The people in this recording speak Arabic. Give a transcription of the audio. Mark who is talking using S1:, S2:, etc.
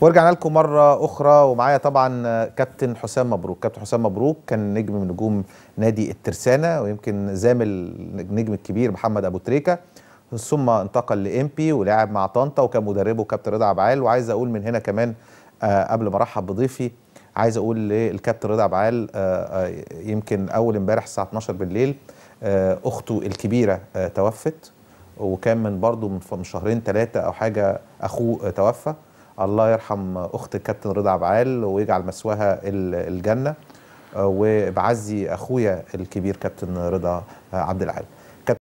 S1: ورجعنا لكم مرة أخرى ومعايا طبعا كابتن حسام مبروك كابتن حسام مبروك كان نجم من نجوم نادي الترسانة ويمكن زامل النجم الكبير محمد أبو تريكة ثم انتقل لإمبي ولعب مع طنطا وكان مدربه كابتن رضا عبعال وعايز أقول من هنا كمان آه، قبل ما أرحب بضيفي عايز أقول للكابتن رضا عبعال آه، آه، يمكن أول امبارح الساعة 12 بالليل أخته الكبيرة توفت وكان من برضه من شهرين ثلاثه او حاجه اخوه توفى الله يرحم اخت الكابتن رضا عبعال ويجعل مسواها الجنه آه، وبعزي اخويا الكبير كابتن رضا عبد العال